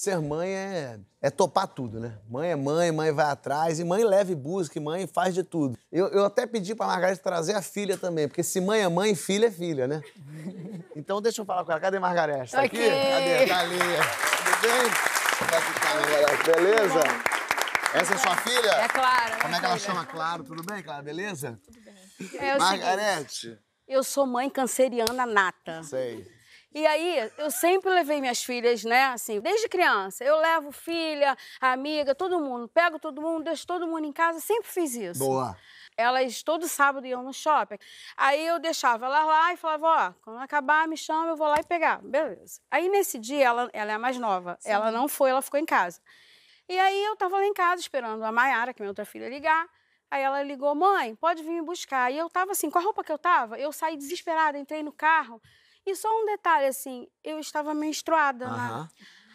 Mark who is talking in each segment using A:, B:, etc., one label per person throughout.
A: Ser mãe é, é topar tudo, né? Mãe é mãe, mãe vai atrás, e mãe leva e busca, e mãe faz de tudo. Eu, eu até pedi pra Margarida trazer a filha também, porque se mãe é mãe, filha é filha, né? Então deixa eu falar com ela. Cadê Margareth? Tá aqui? Cadê? Tá ali. Tudo bem? É tá Beleza? Essa é sua é filha? É Clara. Como é que ela chama? Claro, tudo bem, Clara? Beleza? Tudo bem. É, Margarete. Eu sou mãe canceriana nata. Sei. E aí, eu sempre levei minhas filhas, né, assim, desde criança. Eu levo filha, amiga, todo mundo. Pego todo mundo, deixo todo mundo em casa, sempre fiz isso. Boa. Elas todo sábado iam no shopping. Aí eu deixava ela lá e falava, ó, quando acabar, me chama, eu vou lá e pegar. Beleza. Aí nesse dia, ela, ela é a mais nova. Sim. Ela não foi, ela ficou em casa. E aí eu tava lá em casa esperando a Mayara, que é minha outra filha, ligar. Aí ela ligou, mãe, pode vir me buscar. E eu tava assim, com a roupa que eu tava, eu saí desesperada, entrei no carro. E só um detalhe, assim, eu estava menstruada, né? Aham. né?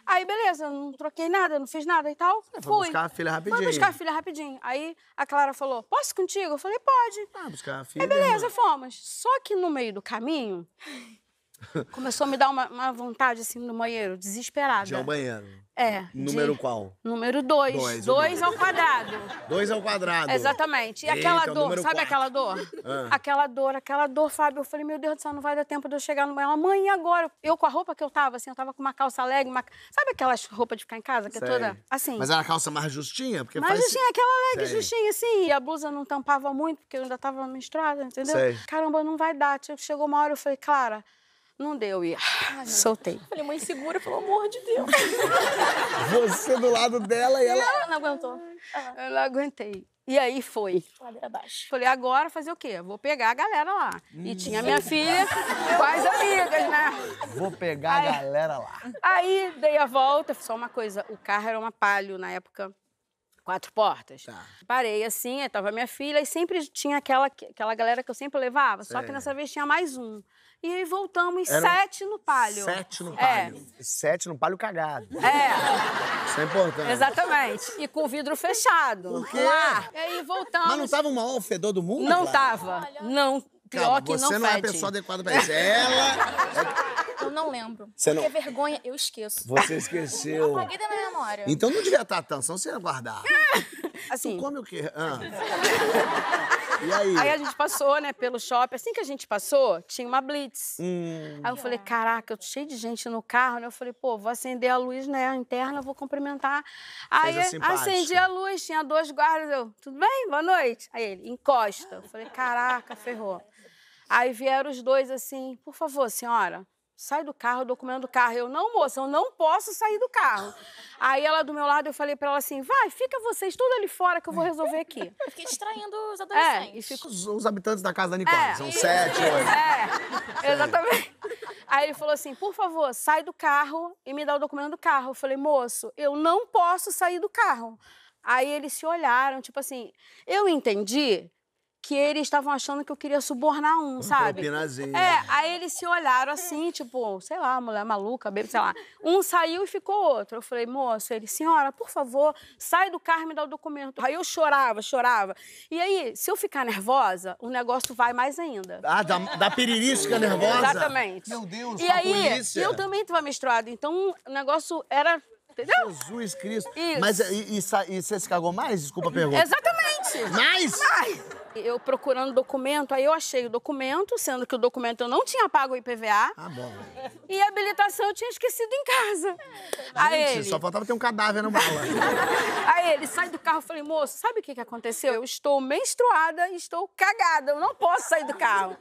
A: Aí, beleza, não troquei nada, não fiz nada e tal. É, foi Fui. buscar a filha rapidinho. Foi buscar a filha rapidinho. Aí a Clara falou: Posso ir contigo? Eu falei: Pode. Ah, buscar a filha. Aí, né? beleza, fomos. Só que no meio do caminho, Começou a me dar uma, uma vontade, assim, no banheiro, desesperada. De ao banheiro. É. Número de... qual? Número dois. Dois, dois ao quadrado. Dois ao quadrado. Exatamente. E Eita, aquela dor, sabe quatro. aquela dor? Ah. Aquela dor, aquela dor, Fábio. Eu falei, meu Deus do céu, não vai dar tempo de eu chegar no banheiro. mãe, e agora? Eu com a roupa que eu tava, assim, eu tava com uma calça leg, uma... Sabe aquelas roupas de ficar em casa, que é Sei. é toda assim? Mas era calça mais justinha? Porque mais faz... justinha, aquela leg Sei. justinha, assim. E a blusa não tampava muito, porque eu ainda tava menstruada, entendeu? Sei. Caramba, não vai dar. Tipo, chegou uma hora, eu falei, Clara... Não deu e soltei. Deus. Falei, mãe, segura, pelo amor de Deus. Você do lado dela e ela. Não, não aguentou. Ah. Eu não aguentei. E aí foi. Ladeira abaixo. Falei, agora fazer o quê? Vou pegar a galera lá. Hum. E tinha minha filha, quais amigas, né? Vou pegar aí, a galera lá. Aí dei a volta, só uma coisa: o carro era uma palio na época. Quatro portas. Tá. Parei assim, aí tava minha filha, e sempre tinha aquela, aquela galera que eu sempre levava, só é. que nessa vez tinha mais um. E aí voltamos Era sete no palio. Sete no é. palio. É. Sete no palio cagado. É. Isso é importante. Exatamente. E com o vidro fechado. Por quê? Lá. E aí voltamos. Mas não tava o maior fedor do mundo? Não claro. tava. Não. Pior Calma, que não fede. Você não é a pessoa adequada pra isso. Ela... É eu não lembro. Você não... Porque vergonha, eu esqueço. Você esqueceu. Eu apaguei da minha memória. Então não devia estar atenção, você ia guardar. Assim. Tu come o quê? Ah. E aí? Aí a gente passou, né, pelo shopping. Assim que a gente passou, tinha uma blitz. Hum. Aí eu falei, caraca, eu tô cheio de gente no carro, né? Eu falei, pô, vou acender a luz, né, interna, vou cumprimentar. Aí acendi a luz, tinha dois guardas, eu, tudo bem? Boa noite. Aí ele, encosta. Eu falei, caraca, ferrou. Aí vieram os dois assim, por favor, senhora, sai do carro, documento do carro. Eu, não, moça, eu não posso sair do carro. Aí ela do meu lado, eu falei para ela assim, vai, fica vocês tudo ali fora que eu vou resolver aqui. Eu fiquei distraindo os adolescentes. É, e fico... os, os habitantes da casa da é, Nicole, é, são sete, oito. é, exatamente. Aí ele falou assim, por favor, sai do carro e me dá o documento do carro. Eu falei, moço, eu não posso sair do carro. Aí eles se olharam, tipo assim, eu entendi que eles estavam achando que eu queria subornar um, sabe? Um é, aí eles se olharam assim, tipo, sei lá, mulher maluca, bebê, sei lá. Um saiu e ficou outro. Eu falei, moço, ele, senhora, por favor, sai do carro e me dá o documento. Aí eu chorava, chorava. E aí, se eu ficar nervosa, o negócio vai mais ainda. Ah, da, da piririsca nervosa? Exatamente. Meu Deus, e aí, polícia. eu também estava menstruada, então o negócio era Entendeu? Jesus Cristo. Isso. Mas e, e, e você se cagou mais? Desculpa a pergunta. Exatamente. Mais? Mais. Eu procurando documento, aí eu achei o documento, sendo que o documento eu não tinha pago o IPVA. Ah, bom. E a habilitação eu tinha esquecido em casa. Aí Gente, ele... só faltava ter um cadáver no bala. aí ele sai do carro, eu falei, moço, sabe o que, que aconteceu? Eu estou menstruada e estou cagada, eu não posso sair do carro.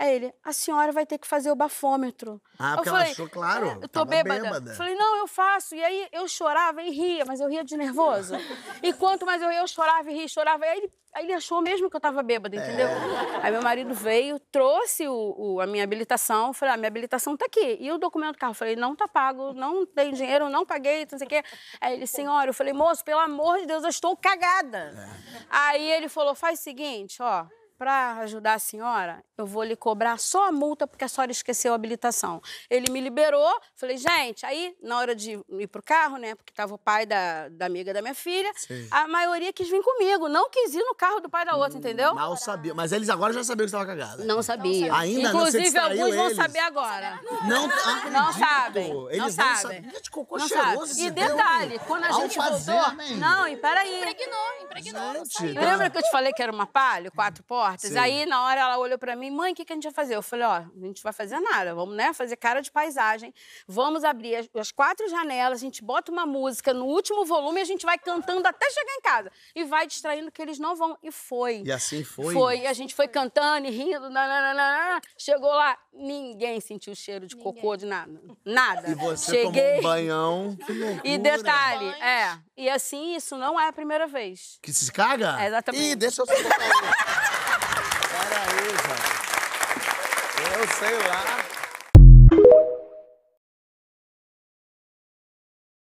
A: Aí ele, a senhora vai ter que fazer o bafômetro. Ah, eu porque falei, ela achou, claro. É, eu tô bêbada. bêbada. Falei, não, eu faço. E aí eu chorava e ria, mas eu ria de nervoso. e quanto mais eu ria, eu chorava e ria, chorava. aí ele, aí ele achou mesmo que eu tava bêbada, é. entendeu? É. Aí meu marido veio, trouxe o, o, a minha habilitação. Falei, ah, minha habilitação tá aqui. E o documento do carro? Falei, não tá pago, não tem dinheiro, não paguei, não sei o quê. Aí ele, senhora, eu falei, moço, pelo amor de Deus, eu estou cagada. É. Aí ele falou, faz o seguinte, ó para ajudar a senhora, eu vou lhe cobrar só a multa porque a senhora esqueceu a habilitação. Ele me liberou, falei, gente, aí na hora de ir pro carro, né, porque tava o pai da, da amiga da minha filha, Sim. a maioria quis vir comigo, não quis ir no carro do pai da outra, hum, entendeu? Mal sabia, mas eles agora já sabiam que estava cagada. Não sabia. Ainda Inclusive, não, alguns eles. vão saber agora. Não, não, não sabem. Eles não sabem. Não de cocô não sabe. E detalhe, quando a gente fazer, voltou... Não, e peraí. Impregnou, impregnou. Gente, Lembra que eu te falei que era uma palha, quatro portas? portas. Sim. Aí, na hora, ela olhou para mim, mãe, o que, que a gente vai fazer? Eu falei, ó, a gente vai fazer nada, vamos, né, fazer cara de paisagem, vamos abrir as, as quatro janelas, a gente bota uma música no último volume, e a gente vai cantando até chegar em casa. E vai distraindo que eles não vão. E foi. E assim foi? Foi, e a gente foi cantando e rindo, nananana. chegou lá, ninguém sentiu o cheiro de ninguém. cocô, de nada. Nada. E você Cheguei... tomou um banhão, que E detalhe, é, e assim, isso não é a primeira vez. Que se caga? É exatamente. Ih, deixa eu só Eu sei lá.